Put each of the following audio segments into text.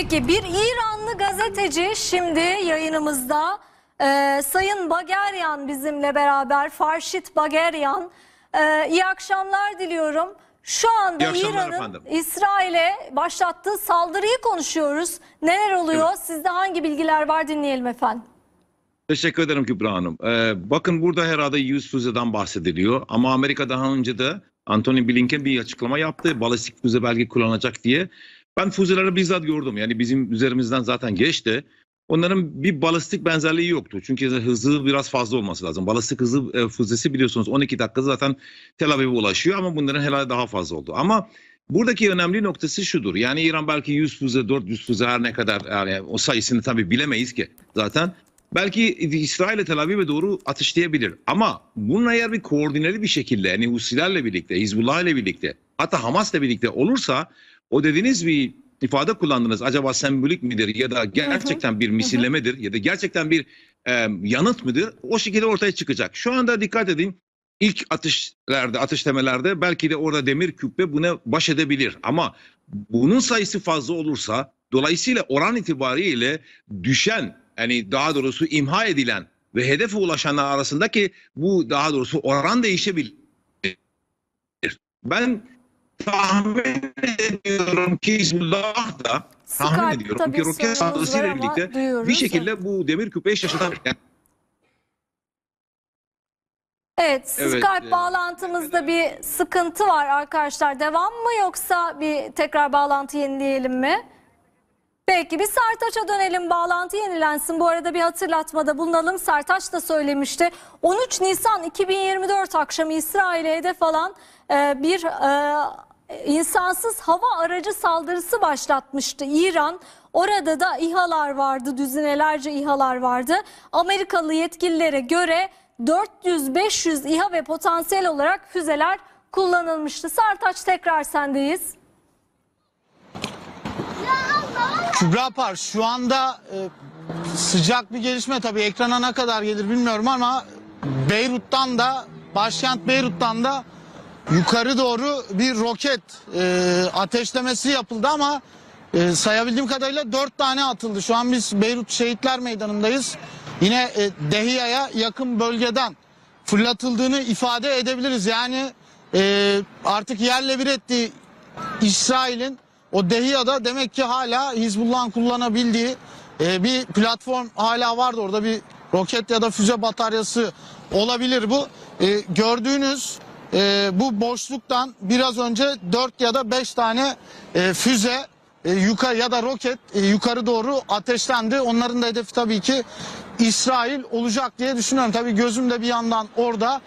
Peki bir İranlı gazeteci şimdi yayınımızda. Ee, Sayın Bageryan bizimle beraber. Farşit Bageryan. Ee, iyi akşamlar diliyorum. Şu anda İran'ın İsrail'e başlattığı saldırıyı konuşuyoruz. Neler oluyor? Evet. Sizde hangi bilgiler var dinleyelim efendim. Teşekkür ederim Kübra Hanım. Ee, bakın burada herhalde 100 füzeden bahsediliyor. Ama Amerika daha önce de Anthony Blinken bir açıklama yaptı. Balistik füze belge kullanacak diye. Ben füzeleri bizzat gördüm. Yani bizim üzerimizden zaten geçti. Onların bir balistik benzerliği yoktu. Çünkü hızı biraz fazla olması lazım. Balistik hızı e, füzesi biliyorsunuz 12 dakika zaten Tel Aviv'e ulaşıyor ama bunların helal daha fazla oldu. Ama buradaki önemli noktası şudur. Yani İran belki 100 füze, 400 füze her ne kadar yani o sayısını tabii bilemeyiz ki zaten. Belki İsrail'e Tel Aviv'e doğru atışlayabilir. Ama bunun eğer bir koordineli bir şekilde yani Husilerle birlikte, Hizbullah ile birlikte hatta Hamas'la birlikte olursa o dediğiniz bir ifade kullandınız. Acaba sembolik midir ya da gerçekten bir misillemedir ya da gerçekten bir e, yanıt mıdır? O şekilde ortaya çıkacak. Şu anda dikkat edin ilk atışlarda, atış atıştemelerde belki de orada demir küppe buna baş edebilir. Ama bunun sayısı fazla olursa dolayısıyla oran itibariyle düşen yani daha doğrusu imha edilen ve hedefe ulaşanlar arasındaki bu daha doğrusu oran değişebilir. Ben tahmin ediyorum ki Hizbullah da tahmin Skype, ediyorum ki Rukiye saldırısıyla birlikte bir şekilde ya. bu demir küpeyi şaşırtabilir. Yani Evet, evet Skype e, bağlantımızda e, bir sıkıntı var arkadaşlar. Devam mı yoksa bir tekrar bağlantı yenileyelim mi? Peki bir Sertaç'a dönelim bağlantı yenilensin. Bu arada bir hatırlatmada bulunalım. Sertaç da söylemişti. 13 Nisan 2024 akşamı İsrail'e hedef alan e, bir e, insansız hava aracı saldırısı başlatmıştı İran. Orada da İHA'lar vardı, düzinelerce İHA'lar vardı. Amerikalı yetkililere göre 400-500 İHA ve potansiyel olarak füzeler kullanılmıştı. Sertaç tekrar sendeyiz. Kübra Par şu anda e, sıcak bir gelişme tabii ekrana ne kadar gelir bilmiyorum ama Beyrut'tan da başkent Beyrut'tan da yukarı doğru bir roket e, ateşlemesi yapıldı ama e, sayabildiğim kadarıyla dört tane atıldı. Şu an biz Beyrut Şehitler Meydanı'ndayız. Yine e, Dehiya'ya yakın bölgeden fırlatıldığını ifade edebiliriz. Yani e, artık yerle bir ettiği İsrail'in o Dehiya'da demek ki hala Hizbullah'ın kullanabildiği e, bir platform hala vardı. Orada bir roket ya da füze bataryası olabilir bu. E, gördüğünüz e, bu boşluktan biraz önce 4 ya da 5 tane e, füze e, yukarı ya da roket e, yukarı doğru ateşlendi. Onların da hedefi tabii ki İsrail olacak diye düşünüyorum. Tabii gözüm de bir yandan orada.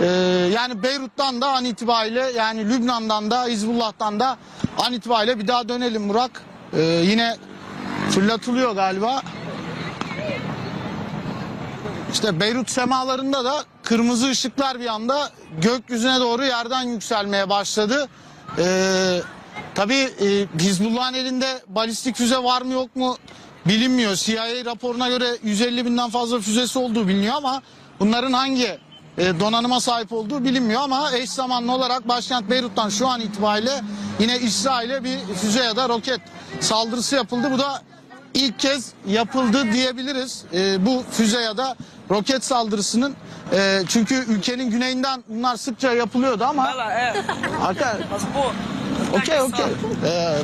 Ee, yani Beyrut'tan da an itibariyle yani Lübnan'dan da İzbullahtan da an itibariyle bir daha dönelim Burak. Ee, yine fırlatılıyor galiba. İşte Beyrut semalarında da kırmızı ışıklar bir anda gökyüzüne doğru yerden yükselmeye başladı. Ee, tabii e, Hizbullah'ın elinde balistik füze var mı yok mu bilinmiyor. CIA raporuna göre 150 binden fazla füzesi olduğu biliniyor ama bunların hangi e, donanıma sahip olduğu bilinmiyor ama eş zamanlı olarak başkent Beyrut'tan şu an itibariyle yine İsrail'e bir füze ya da roket saldırısı yapıldı. Bu da ilk kez yapıldı diyebiliriz e, bu füze ya da roket saldırısının. E, çünkü ülkenin güneyinden bunlar sıkça yapılıyordu ama... Valla evet. Arkadaşlar... Okey okey. Ee,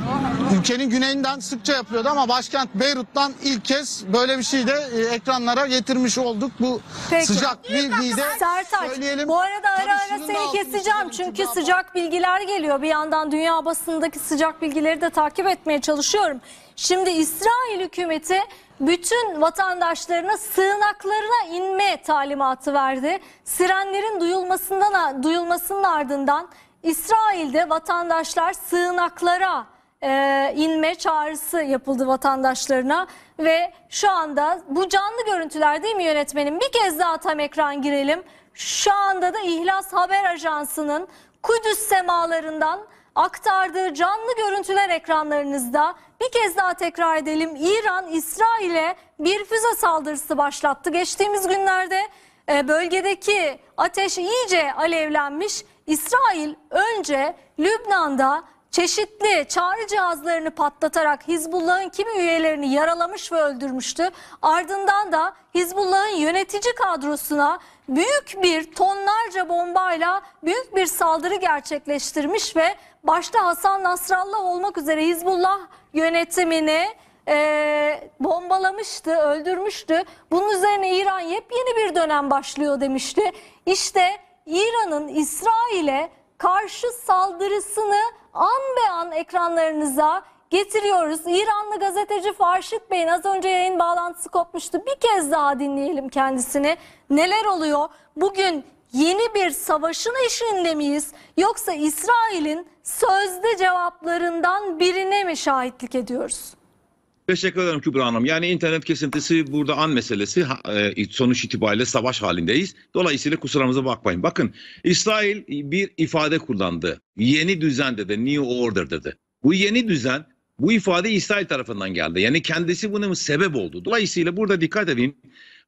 ülkenin güneyinden sıkça yapıyordu ama başkent Beyrut'tan ilk kez böyle bir şey de e, ekranlara getirmiş olduk. Bu Peki. sıcak bilgiyi de Sertaç, söyleyelim. bu arada ara ara seni altını keseceğim çünkü şunun da- sıcak bilgiler geliyor. Bir yandan dünya basındaki sıcak bilgileri de takip etmeye çalışıyorum. Şimdi İsrail hükümeti bütün vatandaşlarına sığınaklarına inme talimatı verdi. Sirenlerin duyulmasından duyulmasının ardından İsrail'de vatandaşlar sığınaklara e, inme çağrısı yapıldı vatandaşlarına ve şu anda bu canlı görüntüler değil mi yönetmenim? Bir kez daha tam ekran girelim. Şu anda da İhlas Haber Ajansı'nın Kudüs semalarından aktardığı canlı görüntüler ekranlarınızda. Bir kez daha tekrar edelim. İran İsrail'e bir füze saldırısı başlattı. Geçtiğimiz günlerde e, bölgedeki ateş iyice alevlenmiş. İsrail önce Lübnan'da çeşitli çağrı cihazlarını patlatarak Hizbullah'ın kimi üyelerini yaralamış ve öldürmüştü. Ardından da Hizbullah'ın yönetici kadrosuna büyük bir tonlarca bombayla büyük bir saldırı gerçekleştirmiş ve başta Hasan Nasrallah olmak üzere Hizbullah yönetimini e, bombalamıştı, öldürmüştü. Bunun üzerine İran yepyeni bir dönem başlıyor demişti. İşte İran'ın İsrail'e karşı saldırısını an be an ekranlarınıza getiriyoruz. İranlı gazeteci Farşit Bey'in az önce yayın bağlantısı kopmuştu. Bir kez daha dinleyelim kendisini. Neler oluyor? Bugün yeni bir savaşın eşiğinde miyiz? Yoksa İsrail'in sözde cevaplarından birine mi şahitlik ediyoruz? Teşekkür ederim Kübra Hanım. Yani internet kesintisi burada an meselesi. E, sonuç itibariyle savaş halindeyiz. Dolayısıyla kusurumuza bakmayın. Bakın İsrail bir ifade kullandı. Yeni düzen dedi. New order dedi. Bu yeni düzen bu ifade İsrail tarafından geldi. Yani kendisi bunun sebep oldu. Dolayısıyla burada dikkat edin.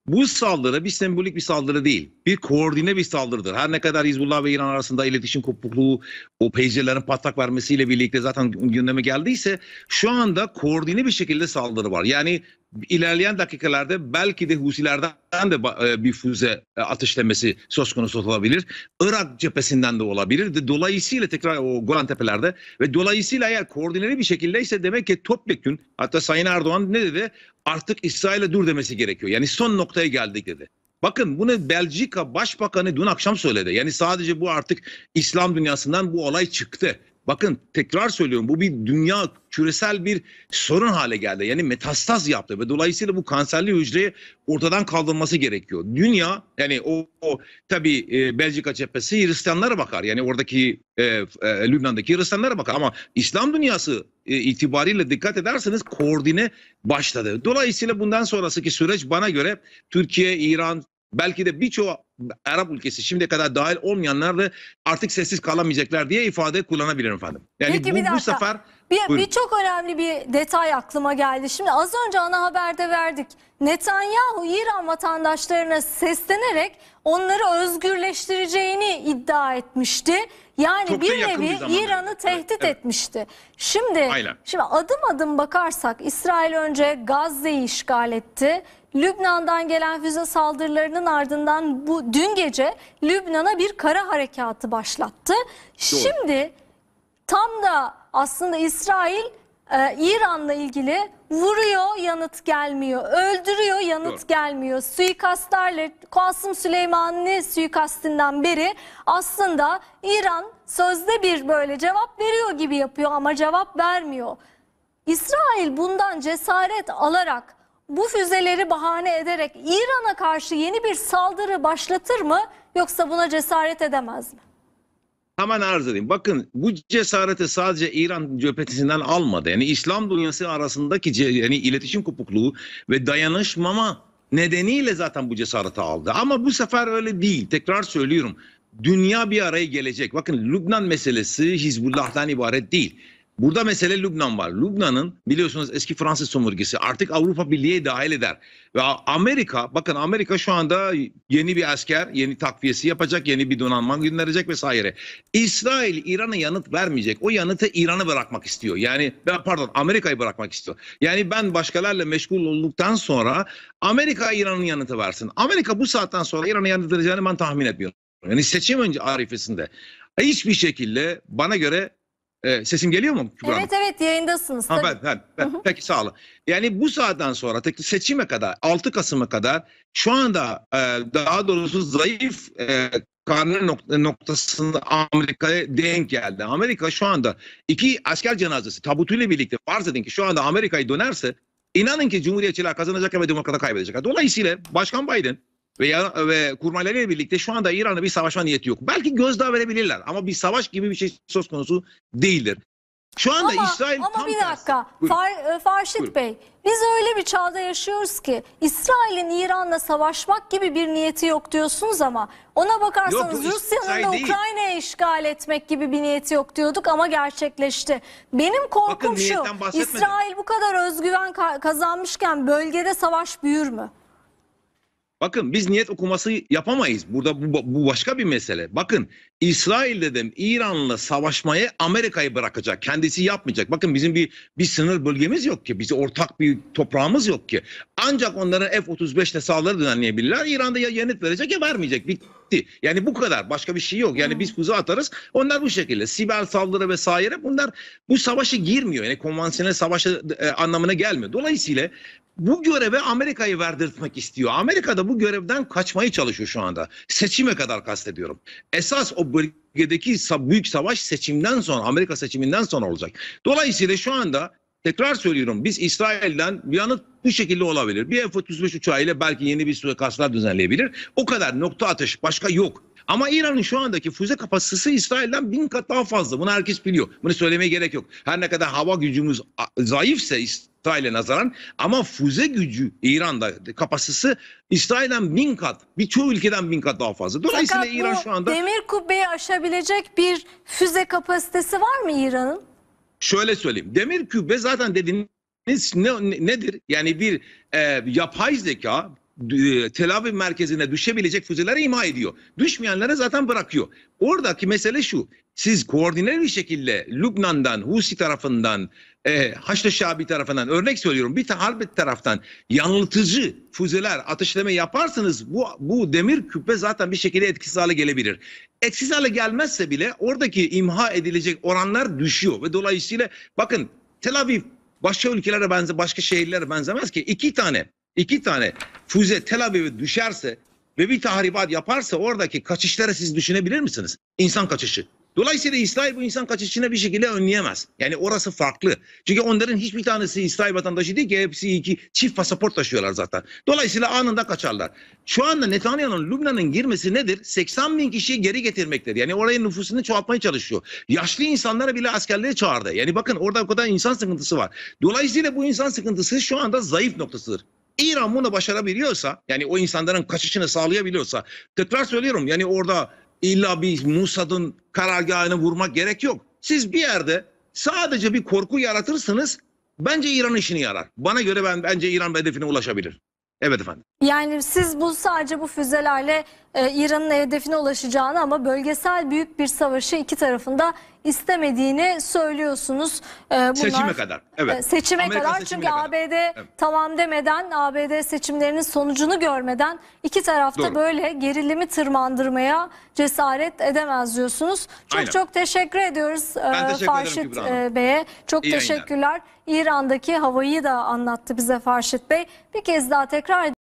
Bu saldırı bir sembolik bir saldırı değil. Bir koordine bir saldırıdır. Her ne kadar Hizbullah ve İran arasında iletişim kopukluğu o pagerlerin patlak vermesiyle birlikte zaten gündeme geldiyse şu anda koordine bir şekilde saldırı var. Yani ilerleyen dakikalarda belki de Husilerden de e, bir füze e, ateşlemesi söz konusu olabilir. Irak cephesinden de olabilir. Dolayısıyla tekrar o Golan Tepelerde ve dolayısıyla eğer koordineli bir şekilde ise demek ki topyekün hatta Sayın Erdoğan ne dedi? Artık İsrail'e dur demesi gerekiyor. Yani son noktaya geldik dedi. Bakın bunu Belçika Başbakanı dün akşam söyledi. Yani sadece bu artık İslam dünyasından bu olay çıktı. Bakın tekrar söylüyorum bu bir dünya küresel bir sorun hale geldi. Yani metastaz yaptı ve dolayısıyla bu kanserli hücreyi ortadan kaldırılması gerekiyor. Dünya yani o, o tabii e, Belçika cephesi Hristiyanlara bakar. Yani oradaki e, e, Lübnan'daki Hristiyanlara bakar ama İslam dünyası e, itibariyle dikkat ederseniz koordine başladı. Dolayısıyla bundan sonrasındaki süreç bana göre Türkiye, İran, belki de birçoğu Arap ülkesi şimdi kadar dahil olmayanlar da artık sessiz kalamayacaklar diye ifade kullanabilirim efendim. Yani Peki, bu, bir bu sefer bir, bir çok önemli bir detay aklıma geldi. Şimdi az önce ana haberde verdik. Netanyahu İran vatandaşlarına seslenerek onları özgürleştireceğini iddia etmişti. Yani çok bir nevi İran'ı tehdit evet. etmişti. Şimdi Aynen. şimdi adım adım bakarsak İsrail önce Gazze'yi işgal etti. Lübnan'dan gelen füze saldırılarının ardından bu dün gece Lübnan'a bir kara harekatı başlattı. Doğru. Şimdi tam da aslında İsrail e, İran'la ilgili vuruyor yanıt gelmiyor, öldürüyor yanıt Doğru. gelmiyor. Suikastlarla Kasım Süleyman'ın suikastinden beri aslında İran sözde bir böyle cevap veriyor gibi yapıyor ama cevap vermiyor. İsrail bundan cesaret alarak bu füzeleri bahane ederek İran'a karşı yeni bir saldırı başlatır mı yoksa buna cesaret edemez mi? Hemen arz edeyim. Bakın bu cesareti sadece İran cephesinden almadı. Yani İslam dünyası arasındaki yani iletişim kopukluğu ve dayanışmama nedeniyle zaten bu cesareti aldı. Ama bu sefer öyle değil. Tekrar söylüyorum. Dünya bir araya gelecek. Bakın Lübnan meselesi Hizbullah'tan ibaret değil. Burada mesele Lübnan var. Lübnan'ın biliyorsunuz eski Fransız sömürgesi artık Avrupa Birliği'ye dahil eder. Ve Amerika, bakın Amerika şu anda yeni bir asker, yeni takviyesi yapacak, yeni bir donanma gönderecek vesaire. İsrail İran'a yanıt vermeyecek. O yanıtı İran'a bırakmak istiyor. Yani pardon Amerika'yı bırakmak istiyor. Yani ben başkalarla meşgul olduktan sonra Amerika İran'ın yanıtı versin. Amerika bu saatten sonra İran'a yanıt vereceğini ben tahmin etmiyorum. Yani seçim önce arifesinde hiçbir şekilde bana göre e, sesim geliyor mu? Kübra Evet evet yayındasınız. Ha, ben, ben, ben. Peki sağ olun. Yani bu saatten sonra seçime kadar 6 Kasım'a kadar şu anda e, daha doğrusu zayıf e, karnı noktasında Amerika'ya denk geldi. Amerika şu anda iki asker cenazesi tabutuyla birlikte farz edin ki şu anda Amerika'yı dönerse inanın ki Cumhuriyetçiler kazanacak ve Demokrat'a kaybedecek. Dolayısıyla Başkan Biden veya ve kurmaylarıyla birlikte şu anda İran'a bir savaşma niyeti yok. Belki gözdağı verebilirler ama bir savaş gibi bir şey söz konusu değildir. Şu anda ama, İsrail ama tam bir dakika Far, e, Farşit Buyurun. Bey biz öyle bir çağda yaşıyoruz ki İsrail'in İran'la savaşmak gibi bir niyeti yok diyorsunuz ama ona bakarsanız Rusya'nın da Ukrayna'yı işgal etmek gibi bir niyeti yok diyorduk ama gerçekleşti. Benim korkum Bakın, şu İsrail bu kadar özgüven kazanmışken bölgede savaş büyür mü? Bakın biz niyet okuması yapamayız. Burada bu, bu başka bir mesele. Bakın İsrail dedim İran'la savaşmayı Amerika'yı bırakacak. Kendisi yapmayacak. Bakın bizim bir bir sınır bölgemiz yok ki. Bizi ortak bir toprağımız yok ki. Ancak onların F-35 ile saldırı düzenleyebilirler. İran'da ya yanıt verecek ya vermeyecek. Bitti. Yani bu kadar. Başka bir şey yok. Yani biz kuzu atarız. Onlar bu şekilde. Sibel saldırı vesaire bunlar bu savaşı girmiyor. Yani konvansiyonel savaşı e, anlamına gelmiyor. Dolayısıyla bu göreve Amerika'yı verdirtmek istiyor. Amerika da bu görevden kaçmaya çalışıyor şu anda. Seçime kadar kastediyorum. Esas o bölgedeki büyük savaş seçimden sonra, Amerika seçiminden sonra olacak. Dolayısıyla şu anda tekrar söylüyorum biz İsrail'den bir yanıt bu şekilde olabilir. Bir F-35 ile belki yeni bir suikastlar düzenleyebilir. O kadar nokta atışı başka yok. Ama İran'ın şu andaki füze kapasitesi İsrail'den bin kat daha fazla. Bunu herkes biliyor. Bunu söylemeye gerek yok. Her ne kadar hava gücümüz zayıfse İsrail'e nazaran ama füze gücü İran'da kapasitesi İsrail'den bin kat, birçok ülkeden bin kat daha fazla. Dolayısıyla Fakat İran şu anda... demir kubbeyi aşabilecek bir füze kapasitesi var mı İran'ın? Şöyle söyleyeyim. Demir kubbe zaten dediğiniz ne, nedir? Yani bir e, yapay zeka e, Tel Aviv merkezine düşebilecek füzeleri imha ediyor. Düşmeyenlere zaten bırakıyor. Oradaki mesele şu. Siz koordineli bir şekilde Lübnan'dan, Husi tarafından, e, Haçlı Şabi tarafından örnek söylüyorum bir harp taraftan yanıltıcı füzeler atışlama yaparsanız bu, bu demir küpe zaten bir şekilde etkisiz hale gelebilir. Etkisiz hale gelmezse bile oradaki imha edilecek oranlar düşüyor ve dolayısıyla bakın Tel Aviv başka ülkelere benze başka şehirlere benzemez ki iki tane iki tane füze Tel Aviv'e düşerse ve bir tahribat yaparsa oradaki kaçışları siz düşünebilir misiniz? İnsan kaçışı. Dolayısıyla İsrail bu insan kaçışını bir şekilde önleyemez. Yani orası farklı. Çünkü onların hiçbir tanesi İsrail vatandaşı değil ki hepsi iki çift pasaport taşıyorlar zaten. Dolayısıyla anında kaçarlar. Şu anda Netanyahu'nun Lübnan'ın girmesi nedir? 80 bin kişiyi geri getirmektir. Yani orayı nüfusunu çoğaltmaya çalışıyor. Yaşlı insanlara bile askerleri çağırdı. Yani bakın orada o kadar insan sıkıntısı var. Dolayısıyla bu insan sıkıntısı şu anda zayıf noktasıdır. İran bunu başarabiliyorsa yani o insanların kaçışını sağlayabiliyorsa tekrar söylüyorum yani orada illa bir Musad'ın karargahını vurmak gerek yok. Siz bir yerde sadece bir korku yaratırsınız bence İran işini yarar. Bana göre ben bence İran hedefine ulaşabilir. Evet efendim. Yani siz bu sadece bu füzelerle e, İran'ın hedefine ulaşacağını ama bölgesel büyük bir savaşı iki tarafında istemediğini söylüyorsunuz. E, bunlar, seçime kadar. Evet. E, seçime Amerika kadar seçime çünkü kadar. ABD evet. tamam demeden ABD seçimlerinin sonucunu görmeden iki tarafta Doğru. böyle gerilimi tırmandırmaya cesaret edemez diyorsunuz. Çok Aynen. çok teşekkür ediyoruz ben teşekkür Farşit Bey'e. Çok İyi teşekkürler. Yayınlar. İran'daki havayı da anlattı bize Farşit Bey. Bir kez daha tekrar